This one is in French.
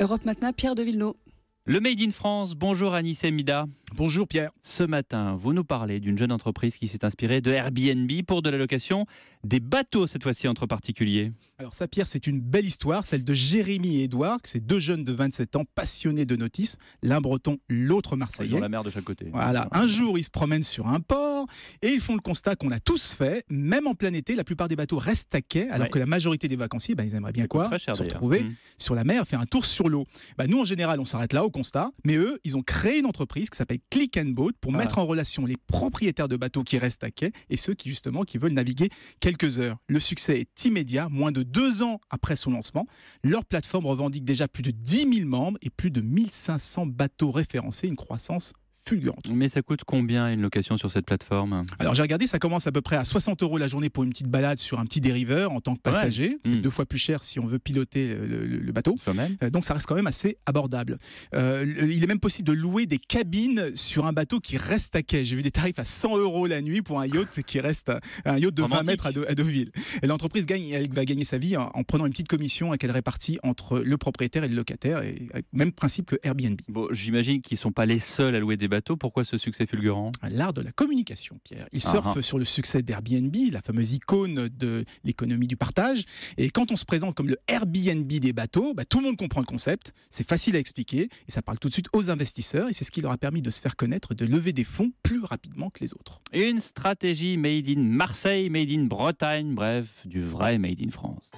Europe maintenant, Pierre de Villeneuve. Le Made in France, bonjour Anissa Mida. Bonjour Pierre. Ce matin, vous nous parlez d'une jeune entreprise qui s'est inspirée de Airbnb pour de la location des bateaux, cette fois-ci entre particuliers. Alors ça Pierre, c'est une belle histoire, celle de Jérémy et Édouard, ces deux jeunes de 27 ans passionnés de notice, l'un breton, l'autre marseillais. Ils la mer de chaque côté. Voilà, un jour ils se promènent sur un port et ils font le constat qu'on a tous fait, même en plein été, la plupart des bateaux restent à quai, alors que la majorité des vacanciers, ben ils aimeraient bien quoi Se retrouver mmh. sur la mer, faire un tour sur l'eau. Bah, nous en général, on s'arrête là au constat, mais eux, ils ont créé une entreprise qui s'appelle Click and Boat pour ah. mettre en relation les propriétaires de bateaux qui restent à quai et ceux qui justement qui veulent naviguer quelques heures. Le succès est immédiat, moins de deux ans après son lancement. Leur plateforme revendique déjà plus de 10 000 membres et plus de 1500 bateaux référencés, une croissance mais ça coûte combien une location sur cette plateforme Alors j'ai regardé, ça commence à peu près à 60 euros la journée pour une petite balade sur un petit dériveur en tant que passager. C'est hmm. deux fois plus cher si on veut piloter euh, le, bateau. Euh, donc ça reste quand même assez abordable. Euh, il est même possible de louer des cabines sur un bateau qui reste à quai. J'ai vu des tarifs à 100 euros la nuit pour un yacht qui reste un yacht de 20 mètres à, Deauville. Et l'entreprise gagne, elle va gagner sa vie en, prenant une petite commission qu'elle répartit entre le propriétaire et le locataire. Et, même principe que Airbnb. Bon, j'imagine qu'ils sont pas les seuls à louer des bateaux pourquoi ce succès fulgurant L'art de la communication, Pierre. Il ah, surfe ah. sur le succès d'Airbnb, la fameuse icône de l'économie du partage. Et quand on se présente comme le Airbnb des bateaux, bah, tout le monde comprend le concept. C'est facile à expliquer et ça parle tout de suite aux investisseurs. Et c'est ce qui leur a permis de se faire connaître, et de lever des fonds plus rapidement que les autres. Une stratégie made in Marseille, made in Bretagne, bref, du vrai made in France.